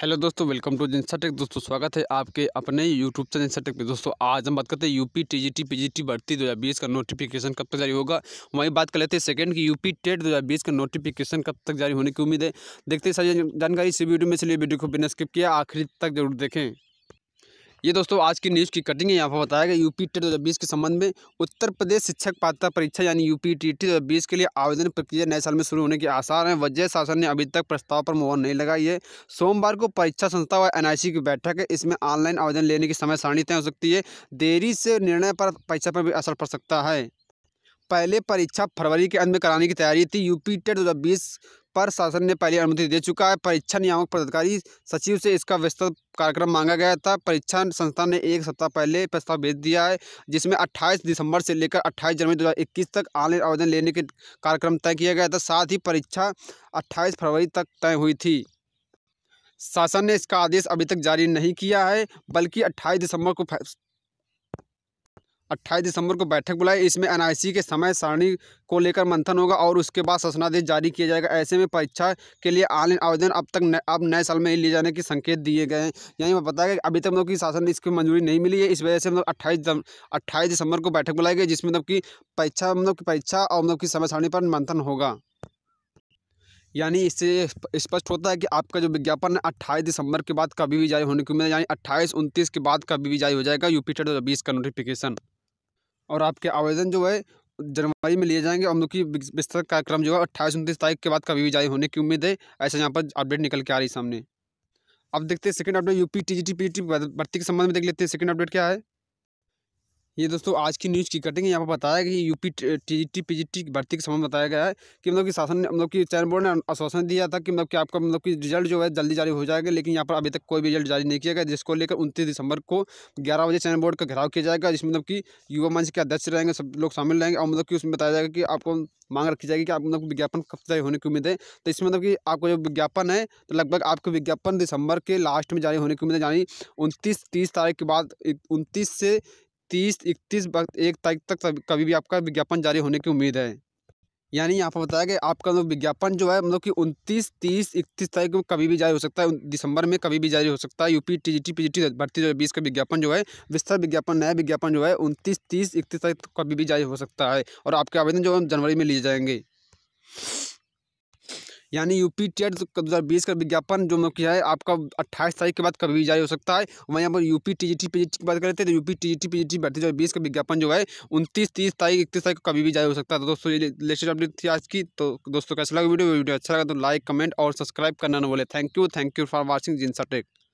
hello दोस्तों welcome to जिनसाटेक दोस्तों स्वागत है आपके अपने यूट्यूब चैनल जिनसाटेक पे दोस्तों आज हम बात करते हैं यूपी टीजीटी पीजीटी भर्ती 2020 का नोटिफिकेशन कब तक जारी होगा वहीं बात कर लेते हैं सेकंड की यूपी टेट 2020 का नोटिफिकेशन कब तक जारी होने की उम्मीद है देखते हैं सारी जानकारी इसी वीडियो में इसलिए वीडियो को बिना स्किप किया आखिरी तक जरूर देखें ये दोस्तों आज की न्यूज़ की कटिंग है यहाँ पर बताया गया यूपी टेट दो के संबंध में उत्तर प्रदेश शिक्षक पात्रता परीक्षा यानी यूपी टी टी दो के लिए आवेदन प्रक्रिया नए साल में शुरू होने के आसार हैं वजह शासन ने अभी तक प्रस्ताव पर मुहर नहीं लगाई है सोमवार को परीक्षा संस्था व एन की बैठक है इसमें ऑनलाइन आवेदन लेने की समय सारणी तय हो सकती है देरी से निर्णय पर परीक्षा पर भी असर पड़ सकता है पहले परीक्षा फरवरी के अंत में कराने की तैयारी थी यूपी टेट दो पर शासन ने पहली अनुमति दे चुका है परीक्षा नियामक पदाधिकारी सचिव से इसका विस्तृत कार्यक्रम मांगा गया था परीक्षा संस्थान ने एक सप्ताह पहले प्रस्ताव भेज दिया है जिसमें 28 दिसंबर से लेकर 28 जनवरी 2021 तक ऑनलाइन आवेदन लेने के कार्यक्रम तय किया गया था साथ ही परीक्षा 28 फरवरी तक तय हुई थी शासन ने इसका आदेश अभी तक जारी नहीं किया है बल्कि 28 दिसंबर को अट्ठाईस दिसंबर को बैठक बुलाई इसमें एनआईसी के समय सारणी को लेकर मंथन होगा और उसके बाद शासनादेश जारी किया जाएगा ऐसे में परीक्षा के लिए ऑनलाइन आवेदन अब तक अब नए साल में ही लिए जाने के संकेत दिए गए हैं यानी मैं बताया कि अभी तक मतलब कि शासन इसकी मंजूरी नहीं मिली है इस वजह से मतलब अट्ठाईस अट्ठाईस दिसंबर को बैठक बुलाई गई जिसमें मतलब कि परीक्षा मतलब की परीक्षा और मतलब की समय सारणी पर मंथन होगा यानी इससे स्पष्ट होता है कि आपका जो विज्ञापन है अट्ठाईस दिसंबर के बाद कभी भी जारी होने की उम्मीद है यानी अट्ठाईस उनतीस के बाद कभी भी जारी हो जाएगा यूपी टेट बीस का नोटिफिकेशन और आपके आवेदन जो है जनवरी में लिए जाएंगे और हम बिस्तर कार्यक्रम जो है अट्ठाईस उनतीस तारीख के बाद कभी भी जारी होने की उम्मीद है ऐसा यहाँ पर अपडेट निकल के आ रही सामने अब देखते हैं second update UP TGT T भर्ती के संबंध में देख लेते हैं सेकंड अपडेट क्या है ये दोस्तों आज की न्यूज़ की कटिंग यहाँ पर बताया गया कि यूपी जी टी की भर्ती के समय बताया गया है कि मतलब कि शासन ने मतलब कि चयन बोर्ड ने आश्वासन दिया था कि मतलब कि आपका मतलब कि रिजल्ट जो है जल्दी जारी हो जाएगा लेकिन यहाँ पर अभी तक कोई भी रिजल्ट जारी नहीं किया गया जिसको लेकर उनतीस दिसंबर को ग्यारह बजे चयन बोर्ड का घेराव किया जाएगा जिसमें मतलब कि युवा मंच के अध्यक्ष रहेंगे सब लोग शामिल रहेंगे और मतलब कि उसमें बताया जाएगा कि आपको मांग रखी जाएगी कि आप मतलब विज्ञापन कब जारी होने की उम्मीद है तो इसमें मतलब कि आपको जो विज्ञापन है तो लगभग आपको विज्ञापन दिसंबर के लास्ट में जारी होने की उम्मीद है यानी उनतीस तीस तारीख के बाद उनतीस से तीस इकतीस वक्त एक तारीख तक कभी भी आपका विज्ञापन जारी होने की उम्मीद है यानी यहाँ पर बताया गया आपका मतलब विज्ञापन जो है मतलब कि उनतीस तीस इकतीस तारीख को कभी भी जारी हो सकता है दिसंबर में कभी भी जारी हो सकता है यूपी जी टी भर्ती दो बीस का विज्ञापन जो है विस्तार विज्ञापन नया विज्ञापन जो है उनतीस तीस इकतीस तारीख कभी भी जारी हो सकता है और आपके आवेदन जो है जनवरी में लिए जाएंगे यानी यू पी टेट दो हज़ार बीस का विज्ञापन जो मैं किया है आपका अट्ठाईस तारीख के बाद कभी भी जारी हो सकता है वहीं यहाँ पर U P T G T P G T की बात करते तो U P T G T P G T भर्ती दो बीस का विज्ञापन जो है उनतीस तीस तारीख इकतीस तारीख को कभी भी जारी हो सकता है तो दोस्तों ये लेटेस्ट अपडेट थी आज की तो दोस्तों कैसा लगा वीडियो वीडियो अच्छा लगा तो लाइक कमेंट और सब्सक्राइब करना ना बोले thank you thank you for watching जिनसा टेक